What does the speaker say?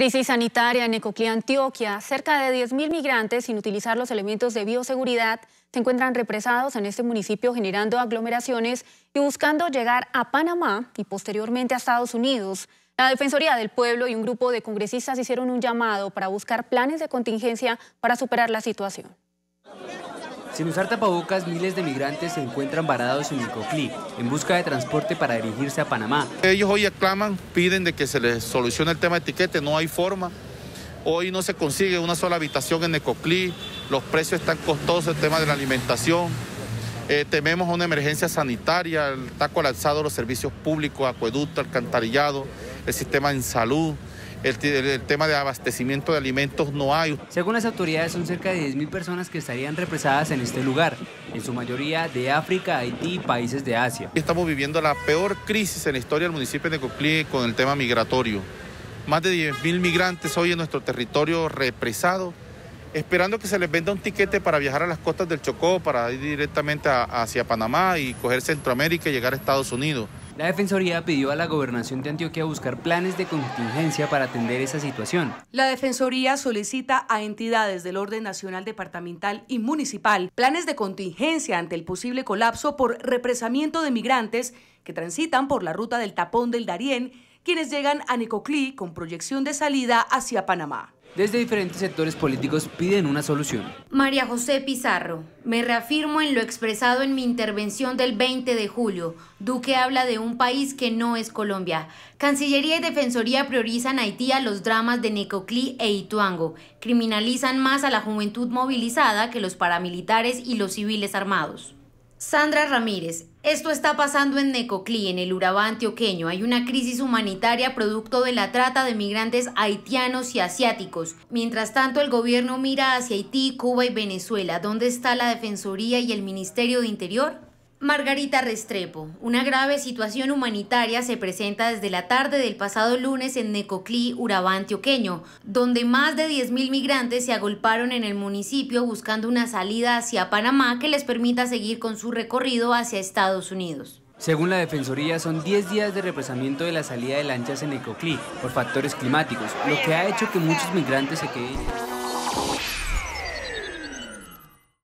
Crisis sanitaria en Ecoquía Antioquia. Cerca de 10.000 migrantes sin utilizar los elementos de bioseguridad se encuentran represados en este municipio generando aglomeraciones y buscando llegar a Panamá y posteriormente a Estados Unidos. La Defensoría del Pueblo y un grupo de congresistas hicieron un llamado para buscar planes de contingencia para superar la situación. Sin usar tapabocas, miles de migrantes se encuentran varados en Nicoclí, en busca de transporte para dirigirse a Panamá. Ellos hoy aclaman, piden de que se les solucione el tema de etiquete, no hay forma. Hoy no se consigue una sola habitación en Necoclí, los precios están costosos, el tema de la alimentación. Eh, tememos una emergencia sanitaria, está colapsado los servicios públicos, acueducto, alcantarillado, el sistema en salud el, tema de abastecimiento de alimentos no hay. Según las autoridades, son cerca de 10.000 personas que estarían represadas en este lugar, en su mayoría de África, Haití y países de Asia. Estamos viviendo la peor crisis en la historia del municipio de Necoclí con el tema migratorio. Más de 10.000 migrantes hoy en nuestro territorio represados esperando que se les venda un tiquete para viajar a las costas del Chocó, para ir directamente hacia Panamá y coger Centroamérica y llegar a Estados Unidos. La Defensoría pidió a la Gobernación de Antioquia buscar planes de contingencia para atender esa situación. La Defensoría solicita a entidades del orden nacional, departamental y municipal planes de contingencia ante el posible colapso por represamiento de migrantes que transitan por la ruta del tapón del Darién, quienes llegan a Necoclí con proyección de salida hacia Panamá desde diferentes sectores políticos piden una solución. María José Pizarro, me reafirmo en lo expresado en mi intervención del 20 de julio. Duque habla de un país que no es Colombia. Cancillería y Defensoría priorizan Haití a los dramas de Necoclí e Ituango. Criminalizan más a la juventud movilizada que los paramilitares y los civiles armados. Sandra Ramírez, esto está pasando en Necoclí, en el Urabá antioqueño. Hay una crisis humanitaria producto de la trata de migrantes haitianos y asiáticos. Mientras tanto, el gobierno mira hacia Haití, Cuba y Venezuela. ¿Dónde está la Defensoría y el Ministerio de Interior? Margarita Restrepo. Una grave situación humanitaria se presenta desde la tarde del pasado lunes en Necoclí, Urabá antioqueño, donde más de 10.000 migrantes se agolparon en el municipio buscando una salida hacia Panamá que les permita seguir con su recorrido hacia Estados Unidos. Según la Defensoría, son 10 días de represamiento de la salida de lanchas en Necoclí por factores climáticos, lo que ha hecho que muchos migrantes se queden.